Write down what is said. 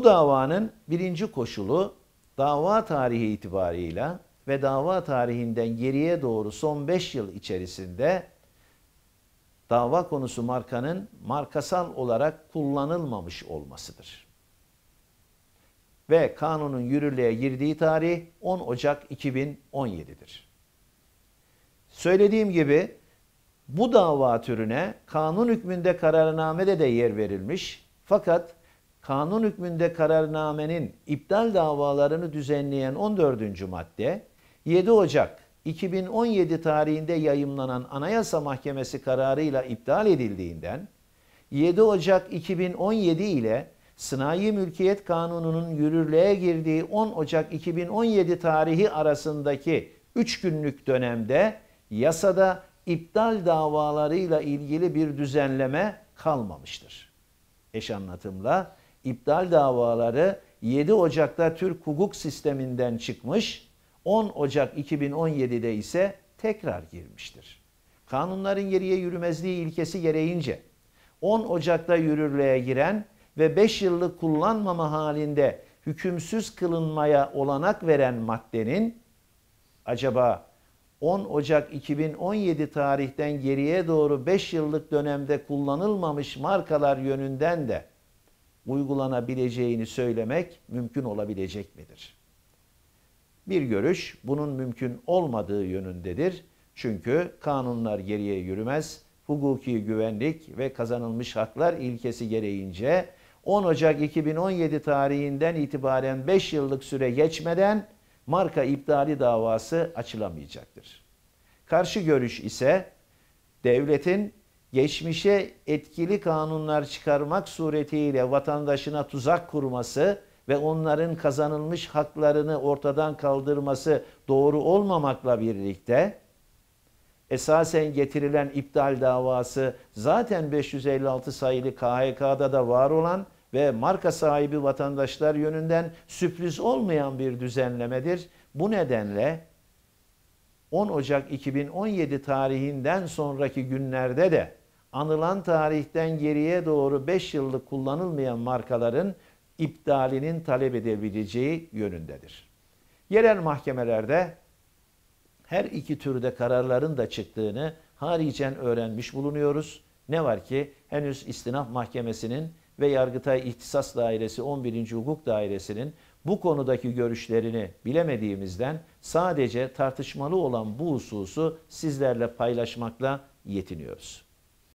Bu davanın birinci koşulu dava tarihi itibarıyla ve dava tarihinden geriye doğru son 5 yıl içerisinde dava konusu markanın markasal olarak kullanılmamış olmasıdır. Ve kanunun yürürlüğe girdiği tarih 10 Ocak 2017'dir. Söylediğim gibi bu dava türüne kanun hükmünde kararnamede de yer verilmiş fakat kanun hükmünde kararnamenin iptal davalarını düzenleyen 14. madde 7 Ocak 2017 tarihinde yayımlanan Anayasa Mahkemesi kararıyla iptal edildiğinden 7 Ocak 2017 ile Sınai Mülkiyet Kanunu'nun yürürlüğe girdiği 10 Ocak 2017 tarihi arasındaki 3 günlük dönemde yasada iptal davalarıyla ilgili bir düzenleme kalmamıştır. Eş anlatımla iptal davaları 7 Ocak'ta Türk hukuk sisteminden çıkmış, 10 Ocak 2017'de ise tekrar girmiştir. Kanunların geriye yürümezliği ilkesi gereğince 10 Ocak'ta yürürlüğe giren ve 5 yıllık kullanmama halinde hükümsüz kılınmaya olanak veren maddenin acaba 10 Ocak 2017 tarihten geriye doğru 5 yıllık dönemde kullanılmamış markalar yönünden de uygulanabileceğini söylemek mümkün olabilecek midir? Bir görüş bunun mümkün olmadığı yönündedir. Çünkü kanunlar geriye yürümez. Hukuki güvenlik ve kazanılmış haklar ilkesi gereğince 10 Ocak 2017 tarihinden itibaren 5 yıllık süre geçmeden marka iptali davası açılamayacaktır. Karşı görüş ise devletin geçmişe etkili kanunlar çıkarmak suretiyle vatandaşına tuzak kurması ve onların kazanılmış haklarını ortadan kaldırması doğru olmamakla birlikte esasen getirilen iptal davası zaten 556 sayılı KHK'da da var olan ve marka sahibi vatandaşlar yönünden sürpriz olmayan bir düzenlemedir. Bu nedenle 10 Ocak 2017 tarihinden sonraki günlerde de anılan tarihten geriye doğru 5 yıllık kullanılmayan markaların iptalinin talep edebileceği yönündedir. Yerel mahkemelerde her iki türde kararların da çıktığını haricen öğrenmiş bulunuyoruz. Ne var ki henüz istinaf mahkemesinin ve Yargıtay İhtisas Dairesi 11. Hukuk Dairesi'nin bu konudaki görüşlerini bilemediğimizden sadece tartışmalı olan bu hususu sizlerle paylaşmakla yetiniyoruz.